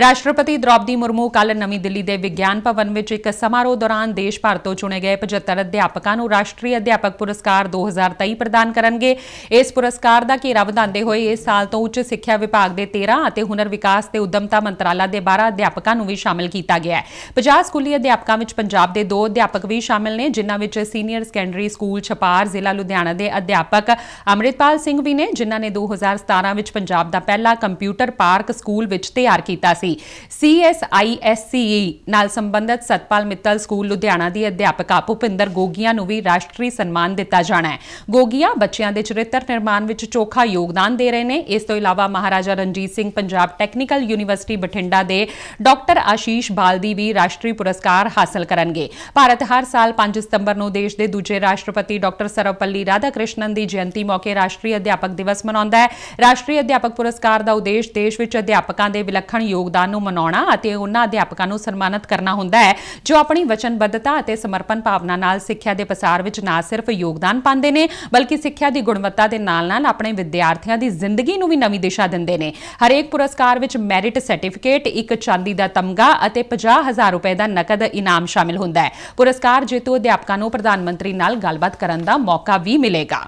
ਰਾਸ਼ਟਰਪਤੀ ਦ੍ਰੋਪਦੀ ਮੁਰਮੂ ਕੱਲ ਨਵੀਂ ਦਿੱਲੀ ਦੇ ਵਿਗਿਆਨ ਭਵਨ ਵਿੱਚ ਇੱਕ ਸਮਾਰੋਹ ਦੌਰਾਨ ਦੇਸ਼ ਭਰ ਤੋਂ ਚੁਣੇ ਗਏ 75 ਅਧਿਆਪਕਾਂ ਨੂੰ ਰਾਸ਼ਟਰੀ ਅਧਿਆਪਕ ਪੁਰਸਕਾਰ 2023 ਪ੍ਰਦਾਨ ਕਰਨਗੇ ਇਸ ਪੁਰਸਕਾਰ ਦਾ ਘੇਰਾ ਵਧਾਉਂਦੇ ਹੋਏ ਇਸ ਸਾਲ ਤੋਂ ਉੱਚ ਸਿੱਖਿਆ ਵਿਭਾਗ ਦੇ 13 ਅਤੇ ਹੁਨਰ ਵਿਕਾਸ ਤੇ ਉਦਮਤਾ ਮੰਤਰਾਲਾ ਦੇ 12 ਅਧਿਆਪਕਾਂ ਨੂੰ ਵੀ ਸ਼ਾਮਲ ਕੀਤਾ ਗਿਆ ਹੈ 50 ਸਕੂਲੀ ਅਧਿਆਪਕਾਂ ਵਿੱਚ ਪੰਜਾਬ ਦੇ 2 ਅਧਿਆਪਕ ਵੀ ਸ਼ਾਮਲ ਨੇ ਜਿਨ੍ਹਾਂ ਵਿੱਚ ਸੀਨੀਅਰ ਸੈਕੰਡਰੀ ਸਕੂਲ ਛਪਾਰ ਜ਼ਿਲ੍ਹਾ ਲੁਧਿਆਣਾ ਦੇ ਅਧਿਆਪਕ ਅਮਰਿਤਪਾਲ ਸਿੰਘ ਵੀ ਨੇ ਜਿਨ੍ਹਾਂ ਨੇ 2017 ਵਿੱਚ ਪੰਜਾਬ ਦਾ ਪਹਿਲਾ ਕੰਪਿਊਟਰ ਪਾਰਕ ਸਕੂਲ ਵਿੱਚ ਤਿਆਰ ਕੀਤਾ ਸੀ ਸਾਥੀ ਸੀਐਸਆਈਐਸਸੀਈ ਨਾਲ ਸੰਬੰਧਿਤ ਸਤਪਾਲ ਮਿੱਤਲ ਸਕੂਲ ਲੁਧਿਆਣਾ ਦੀ ਅਧਿਆਪਕਾ ਭੁਪਿੰਦਰ ਗੋਗੀਆਂ ਨੂੰ ਵੀ ਰਾਸ਼ਟਰੀ ਸਨਮਾਨ ਦਿੱਤਾ ਜਾਣਾ ਹੈ ਗੋਗੀਆਂ ਬੱਚਿਆਂ ਦੇ ਚਰਿੱਤਰ ਨਿਰਮਾਣ ਵਿੱਚ ਚੋਖਾ ਯੋਗਦਾਨ ਦੇ ਰਹੇ ਨੇ ਇਸ ਤੋਂ ਇਲਾਵਾ ਮਹਾਰਾਜਾ ਰਣਜੀਤ ਸਿੰਘ ਪੰਜਾਬ ਟੈਕਨੀਕਲ ਯੂਨੀਵਰਸਿਟੀ ਬਠਿੰਡਾ ਦੇ ਡਾਕਟਰ ਆਸ਼ੀਸ਼ ਬਾਲਦੀ ਵੀ ਰਾਸ਼ਟਰੀ ਪੁਰਸਕਾਰ ਹਾਸਲ ਕਰਨਗੇ ਭਾਰਤ ਹਰ ਸਾਲ 5 ਸਤੰਬਰ ਨੂੰ ਦੇਸ਼ ਦੇ ਦੂਜੇ ਰਾਸ਼ਟਰਪਤੀ ਡਾਕਟਰ ਸਰਵਪੱਲੀ ਰਾਧਾਕ੍ਰਿਸ਼ਨਨ ਦੀ ਜਯੰਤੀ ਮੌਕੇ ਰਾਸ਼ਟਰੀ ਅਧਿਆਪਕ ਦਿਵਸ ਮਨਾਉਂਦਾ ਹੈ ਰਾਸ਼ਟਰੀ ਅਧਿਆਪਕ ਪੁਰਸਕਾਰ ਦਾ ਉਦੇਸ਼ ਦੇਸ਼ ਵਿੱਚ ਅਧਿਆਪਕਾਂ ਦੇ ਵਿਲੱਖਣ ਯੋਗ ਯੋਗਦਾਨ ਨੂੰ ਮਨਾਉਣਾ ਅਤੇ ਉਹਨਾਂ ਅਧਿਆਪਕਾਂ ਨੂੰ ਸਨਮਾਨਿਤ ਕਰਨਾ ਹੁੰਦਾ ਹੈ ਜੋ ਆਪਣੀ ਵਚਨਬੱਧਤਾ ਅਤੇ ਸਮਰਪਣ ਭਾਵਨਾ ਨਾਲ ਸਿੱਖਿਆ ਦੇ ਪਸਾਰ ਵਿੱਚ ਨਾ ਸਿਰਫ ਯੋਗਦਾਨ ਪਾਉਂਦੇ ਨੇ ਬਲਕਿ ਸਿੱਖਿਆ ਦੀ ਗੁਣਵੱਤਾ ਦੇ ਨਾਲ-ਨਾਲ ਆਪਣੇ ਵਿਦਿਆਰਥੀਆਂ ਦੀ ਜ਼ਿੰਦਗੀ ਨੂੰ ਵੀ ਨਵੀਂ ਦਿਸ਼ਾ ਦਿੰਦੇ ਨੇ ਹਰੇਕ ਪੁਰਸਕਾਰ ਵਿੱਚ ਮੈਰਿਟ ਸਰਟੀਫਿਕੇਟ ਇੱਕ ਚਾਂਦੀ ਦਾ ਤਮਗਾ ਅਤੇ 50000 ਰੁਪਏ ਦਾ ਨਕਦ ਇਨਾਮ ਸ਼ਾਮਿਲ ਹੁੰਦਾ ਹੈ ਪੁਰਸਕਾਰ ਜੇਤੂ ਅਧਿਆਪਕਾਂ ਨੂੰ ਪ੍ਰਧਾਨ ਮੰਤਰੀ ਨਾਲ ਗੱਲਬਾਤ ਕਰਨ ਦਾ ਮੌਕਾ ਵੀ ਮਿਲੇਗਾ